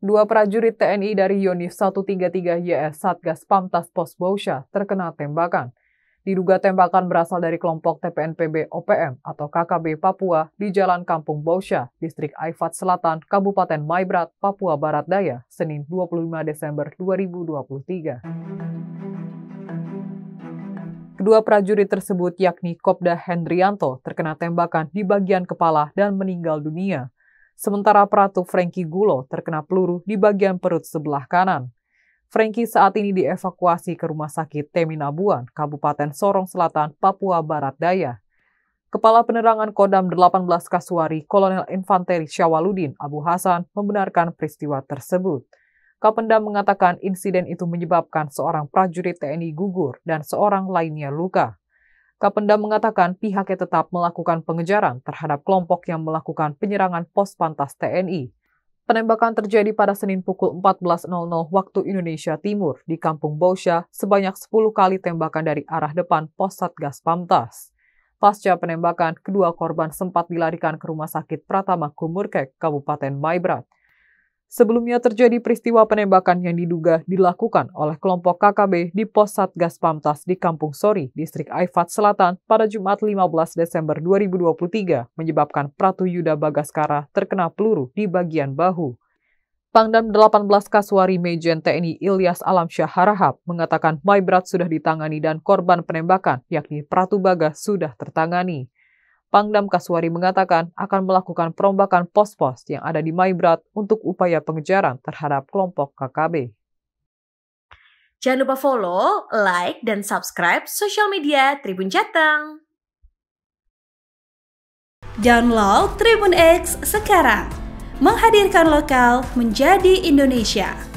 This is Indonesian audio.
Dua prajurit TNI dari Yonif 133 YS Satgas Pamtas Pos Bausha terkena tembakan. Diduga tembakan berasal dari kelompok TPNPB OPM atau KKB Papua di Jalan Kampung Bausha, Distrik Aifat Selatan, Kabupaten Maibrat, Papua Barat Daya, Senin 25 Desember 2023. Kedua prajurit tersebut yakni Kopda Hendrianto terkena tembakan di bagian kepala dan meninggal dunia sementara pratu Frankie Gulo terkena peluru di bagian perut sebelah kanan. Frankie saat ini dievakuasi ke Rumah Sakit Teminabuan, Kabupaten Sorong Selatan, Papua Barat Daya. Kepala Penerangan Kodam 18 Kasuari Kolonel Infanteri Syawaludin Abu Hasan, membenarkan peristiwa tersebut. Kapendam mengatakan insiden itu menyebabkan seorang prajurit TNI gugur dan seorang lainnya luka. Kapendam mengatakan pihaknya tetap melakukan pengejaran terhadap kelompok yang melakukan penyerangan pos pantas TNI. Penembakan terjadi pada Senin pukul 14.00 waktu Indonesia Timur di Kampung Bausya sebanyak 10 kali tembakan dari arah depan pos Satgas Pamtas. Pasca penembakan, kedua korban sempat dilarikan ke Rumah Sakit Pratama Kumurkek, Kabupaten Maibrat. Sebelumnya terjadi peristiwa penembakan yang diduga dilakukan oleh kelompok KKB di pos Satgas Pamtas di Kampung Sori, Distrik Aifat Selatan pada Jumat 15 Desember 2023 menyebabkan Pratu Yuda Bagaskara terkena peluru di bagian bahu. Pangdam 18 Kasuari Mejen TNI Ilyas Alamsyah Harahap mengatakan Maibrat sudah ditangani dan korban penembakan yakni Pratu Bagas sudah tertangani. Pangdam Kaswari mengatakan akan melakukan perombakan pos-pos yang ada di Maibrat untuk upaya pengejaran terhadap kelompok KKB. Jangan lupa follow, like, dan subscribe sosial media Tribun Jateng. Download Tribun X sekarang. Menghadirkan lokal menjadi Indonesia.